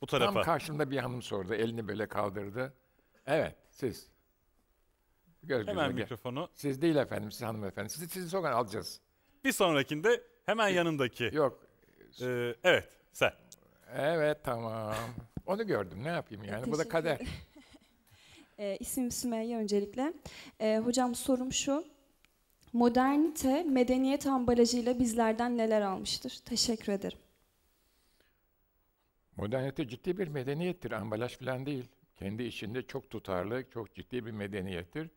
Bu tarafa. Tam karşımda bir hanım sordu. Elini böyle kaldırdı. Evet, siz. Göz Hemen göz mikrofonu. Siz değil efendim, siz hanımefendi. Sizi, sizi sokan alacağız. Bir sonrakinde hemen yanındaki. Yok. Ee, evet, sen. Evet, tamam. Onu gördüm, ne yapayım yani? Bu da kader. e, isim Sümeyye öncelikle. E, hocam sorum şu. Modernite medeniyet ambalajıyla bizlerden neler almıştır? Teşekkür ederim. Modernite ciddi bir medeniyettir, ambalaj falan değil. Kendi içinde çok tutarlı, çok ciddi bir medeniyettir.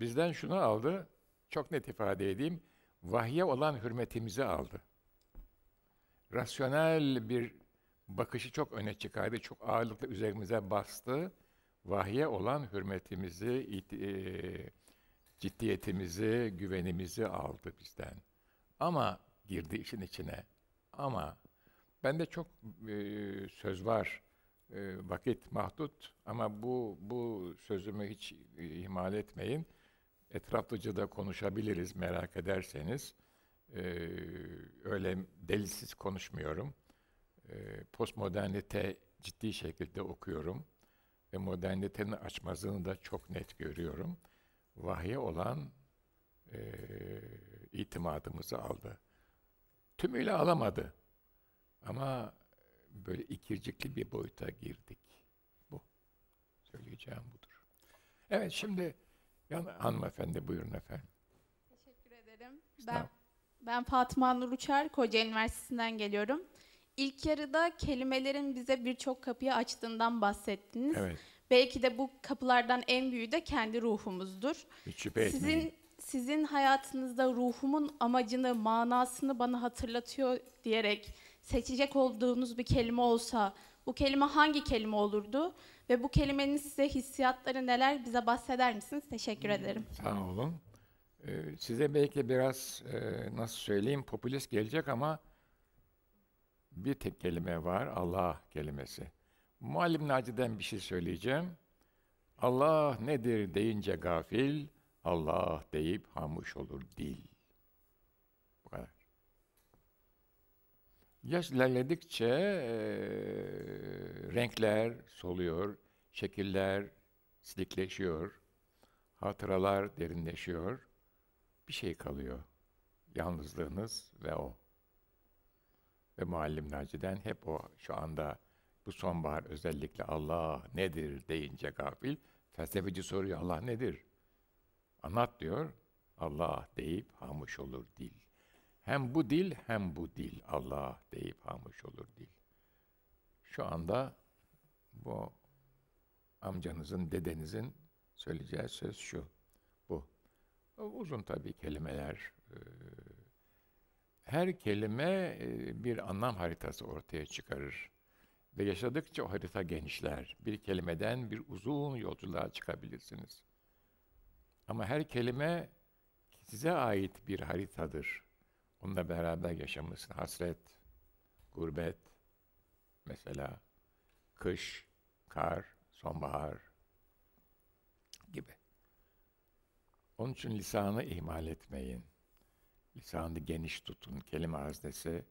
Bizden şunu aldı, çok net ifade edeyim, vahye olan hürmetimizi aldı. Rasyonel bir bakışı çok öne çıkardı, çok ağırlıklı üzerimize bastı. Vahye olan hürmetimizi, e, ciddiyetimizi, güvenimizi aldı bizden. Ama girdi işin içine. Ama ben de çok e, söz var. E, vakit mahdut ama bu bu sözümü hiç e, ihmal etmeyin. Etraflıca da konuşabiliriz merak ederseniz. E, öyle delilsiz konuşmuyorum. E, postmodernite ciddi şekilde okuyorum ve modernitenin açmazını da çok net görüyorum. Vahye olan e, itimadımızı aldı. Tümüyle alamadı. Ama böyle ikircikli bir boyuta girdik. Bu. Söyleyeceğim budur. Evet şimdi yan, hanımefendi buyurun efendim. Teşekkür ederim. Ben, ben Fatma Nur Uçar, Koca Üniversitesi'nden geliyorum. İlk yarıda kelimelerin bize birçok kapıyı açtığından bahsettiniz. Evet. Belki de bu kapılardan en büyüğü de kendi ruhumuzdur. Hiç şüphe sizin, Sizin hayatınızda ruhumun amacını, manasını bana hatırlatıyor diyerek seçecek olduğunuz bir kelime olsa bu kelime hangi kelime olurdu? Ve bu kelimenin size hissiyatları neler? Bize bahseder misiniz? Teşekkür hmm, ederim. Sağ olun. Ee, size belki biraz e, nasıl söyleyeyim popülist gelecek ama bir tek kelime var. Allah kelimesi. Muallim Naci'den bir şey söyleyeceğim. Allah nedir deyince gafil, Allah deyip hamuş olur dil. Yaş ilerledikçe e, renkler soluyor, şekiller silikleşiyor, hatıralar derinleşiyor. Bir şey kalıyor. Yalnızlığınız ve o. Ve Muallim Naci'den hep o şu anda bu sonbahar özellikle Allah nedir deyince gafil felsefeci soruyor Allah nedir? Anlat diyor. Allah deyip hamuş olur dil. Hem bu dil hem bu dil Allah deyip hamuş olur dil. Şu anda bu amcanızın, dedenizin söyleyeceği söz şu. Bu. Uzun tabii kelimeler. E, her kelime e, bir anlam haritası ortaya çıkarır. Ve yaşadıkça o harita genişler. Bir kelimeden bir uzun yolculuğa çıkabilirsiniz. Ama her kelime size ait bir haritadır. Onunla beraber yaşamışsın. Hasret, gurbet, mesela kış, kar, sonbahar gibi. Onun için lisanı ihmal etmeyin. Lisanı geniş tutun. Kelime haznesi,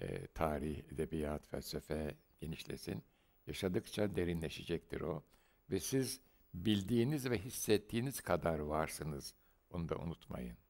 e, tarih, edebiyat, felsefe genişlesin. Yaşadıkça derinleşecektir o. Ve siz bildiğiniz ve hissettiğiniz kadar varsınız. Onu da unutmayın.